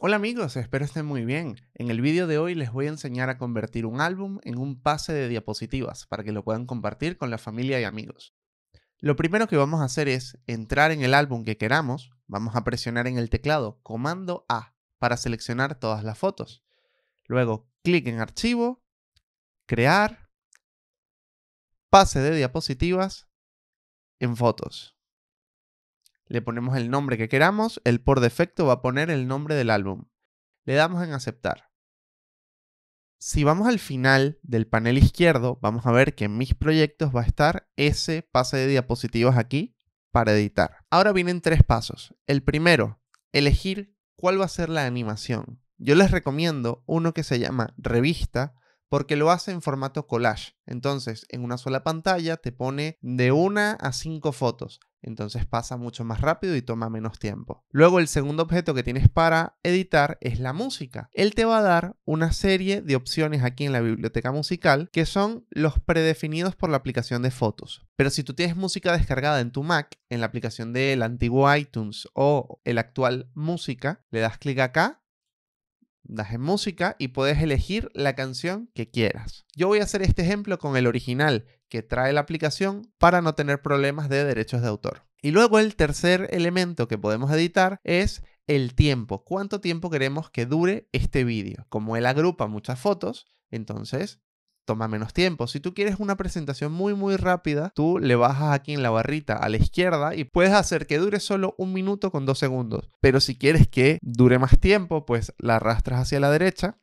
Hola amigos, espero estén muy bien. En el vídeo de hoy les voy a enseñar a convertir un álbum en un pase de diapositivas para que lo puedan compartir con la familia y amigos. Lo primero que vamos a hacer es entrar en el álbum que queramos, vamos a presionar en el teclado comando A para seleccionar todas las fotos. Luego clic en archivo, crear, pase de diapositivas en fotos. Le ponemos el nombre que queramos, el por defecto va a poner el nombre del álbum. Le damos en aceptar. Si vamos al final del panel izquierdo, vamos a ver que en mis proyectos va a estar ese pase de diapositivas aquí para editar. Ahora vienen tres pasos. El primero, elegir cuál va a ser la animación. Yo les recomiendo uno que se llama revista porque lo hace en formato collage. Entonces, en una sola pantalla te pone de una a cinco fotos. Entonces pasa mucho más rápido y toma menos tiempo. Luego el segundo objeto que tienes para editar es la música. Él te va a dar una serie de opciones aquí en la biblioteca musical que son los predefinidos por la aplicación de fotos. Pero si tú tienes música descargada en tu Mac, en la aplicación del antiguo iTunes o el actual música, le das clic acá das en música y puedes elegir la canción que quieras. Yo voy a hacer este ejemplo con el original, que trae la aplicación para no tener problemas de derechos de autor. Y luego el tercer elemento que podemos editar es el tiempo. ¿Cuánto tiempo queremos que dure este vídeo? Como él agrupa muchas fotos, entonces toma menos tiempo. Si tú quieres una presentación muy muy rápida, tú le bajas aquí en la barrita a la izquierda y puedes hacer que dure solo un minuto con dos segundos. Pero si quieres que dure más tiempo, pues la arrastras hacia la derecha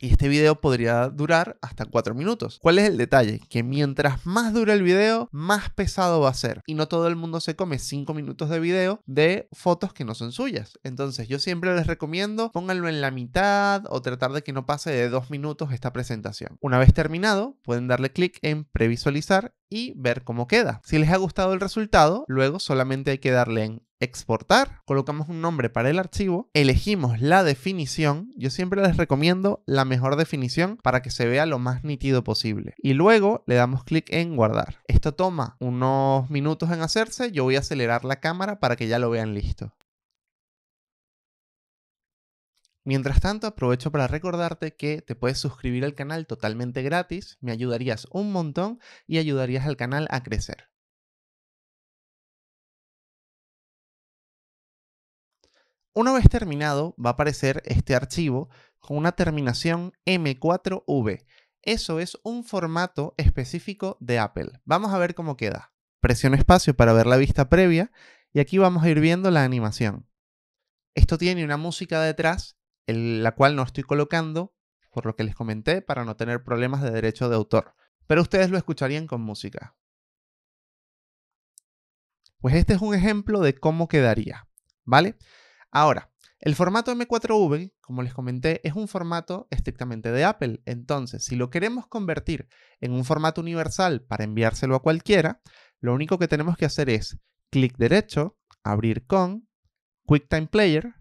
y este video podría durar hasta 4 minutos. ¿Cuál es el detalle? Que mientras más dura el video, más pesado va a ser. Y no todo el mundo se come 5 minutos de video de fotos que no son suyas. Entonces yo siempre les recomiendo pónganlo en la mitad o tratar de que no pase de 2 minutos esta presentación. Una vez terminado, pueden darle clic en previsualizar y ver cómo queda. Si les ha gustado el resultado, luego solamente hay que darle en exportar, colocamos un nombre para el archivo, elegimos la definición, yo siempre les recomiendo la mejor definición para que se vea lo más nítido posible y luego le damos clic en guardar. Esto toma unos minutos en hacerse, yo voy a acelerar la cámara para que ya lo vean listo. Mientras tanto, aprovecho para recordarte que te puedes suscribir al canal totalmente gratis, me ayudarías un montón y ayudarías al canal a crecer. Una vez terminado, va a aparecer este archivo con una terminación M4V. Eso es un formato específico de Apple. Vamos a ver cómo queda. Presiono espacio para ver la vista previa y aquí vamos a ir viendo la animación. Esto tiene una música detrás la cual no estoy colocando, por lo que les comenté, para no tener problemas de derecho de autor. Pero ustedes lo escucharían con música. Pues este es un ejemplo de cómo quedaría, ¿vale? Ahora, el formato M4V, como les comenté, es un formato estrictamente de Apple. Entonces, si lo queremos convertir en un formato universal para enviárselo a cualquiera, lo único que tenemos que hacer es clic derecho, abrir con, QuickTime Player,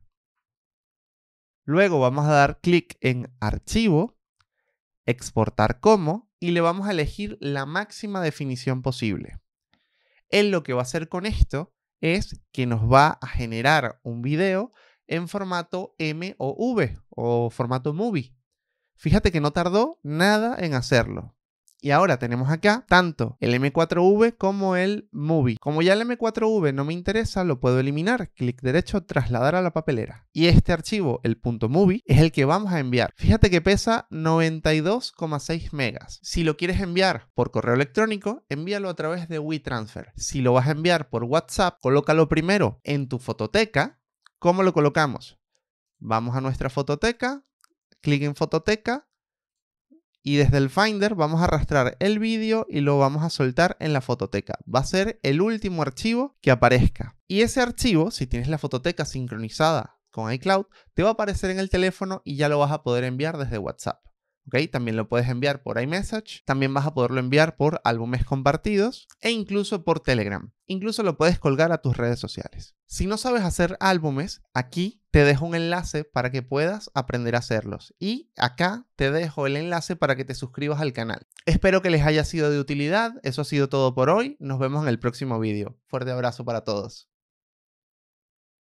Luego vamos a dar clic en Archivo, Exportar como y le vamos a elegir la máxima definición posible. Él lo que va a hacer con esto es que nos va a generar un video en formato MOV o formato movie. Fíjate que no tardó nada en hacerlo y ahora tenemos acá tanto el M4V como el Movie. Como ya el M4V no me interesa, lo puedo eliminar. Clic derecho, trasladar a la papelera. Y este archivo, el .movie, es el que vamos a enviar. Fíjate que pesa 92,6 megas. Si lo quieres enviar por correo electrónico, envíalo a través de WeTransfer. Si lo vas a enviar por WhatsApp, colócalo primero en tu fototeca. ¿Cómo lo colocamos? Vamos a nuestra fototeca, clic en fototeca, y desde el Finder vamos a arrastrar el vídeo y lo vamos a soltar en la fototeca. Va a ser el último archivo que aparezca. Y ese archivo, si tienes la fototeca sincronizada con iCloud, te va a aparecer en el teléfono y ya lo vas a poder enviar desde WhatsApp. ¿Okay? También lo puedes enviar por iMessage, también vas a poderlo enviar por álbumes compartidos e incluso por Telegram. Incluso lo puedes colgar a tus redes sociales. Si no sabes hacer álbumes, aquí te dejo un enlace para que puedas aprender a hacerlos. Y acá te dejo el enlace para que te suscribas al canal. Espero que les haya sido de utilidad. Eso ha sido todo por hoy. Nos vemos en el próximo vídeo. Fuerte abrazo para todos.